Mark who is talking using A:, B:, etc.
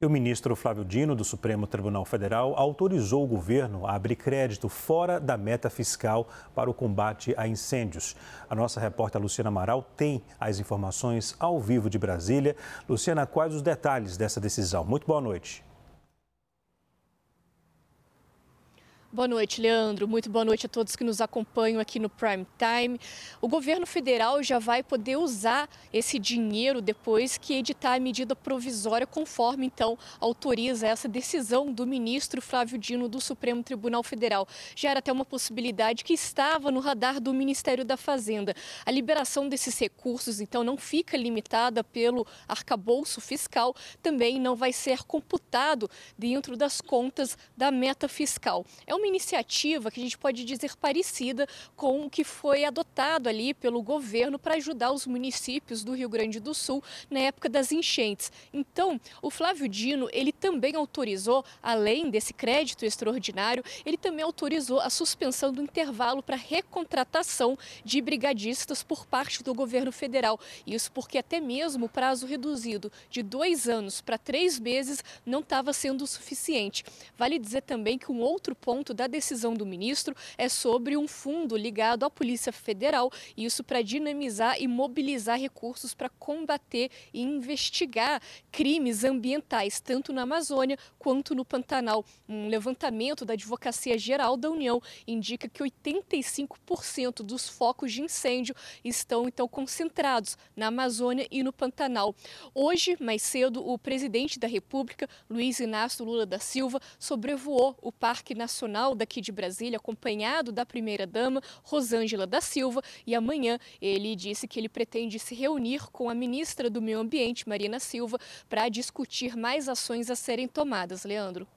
A: E o ministro Flávio Dino, do Supremo Tribunal Federal, autorizou o governo a abrir crédito fora da meta fiscal para o combate a incêndios. A nossa repórter Luciana Amaral tem as informações ao vivo de Brasília. Luciana, quais os detalhes dessa decisão? Muito boa noite.
B: Boa noite, Leandro. Muito boa noite a todos que nos acompanham aqui no Prime Time. O governo federal já vai poder usar esse dinheiro depois que editar a medida provisória, conforme então autoriza essa decisão do ministro Flávio Dino do Supremo Tribunal Federal. Já era até uma possibilidade que estava no radar do Ministério da Fazenda. A liberação desses recursos, então, não fica limitada pelo arcabouço fiscal, também não vai ser computado dentro das contas da meta fiscal. É um uma iniciativa que a gente pode dizer parecida com o que foi adotado ali pelo governo para ajudar os municípios do Rio Grande do Sul na época das enchentes. Então, o Flávio Dino, ele também autorizou, além desse crédito extraordinário, ele também autorizou a suspensão do intervalo para recontratação de brigadistas por parte do governo federal. Isso porque até mesmo o prazo reduzido de dois anos para três meses não estava sendo o suficiente. Vale dizer também que um outro ponto da decisão do ministro é sobre um fundo ligado à Polícia Federal, isso para dinamizar e mobilizar recursos para combater e investigar crimes ambientais, tanto na Amazônia quanto no Pantanal. Um levantamento da Advocacia Geral da União indica que 85% dos focos de incêndio estão então concentrados na Amazônia e no Pantanal. Hoje, mais cedo, o presidente da República, Luiz Inácio Lula da Silva, sobrevoou o Parque Nacional jornal daqui de Brasília, acompanhado da primeira-dama Rosângela da Silva, e amanhã ele disse que ele pretende se reunir com a ministra do Meio Ambiente, Marina Silva, para discutir mais ações a serem tomadas. Leandro.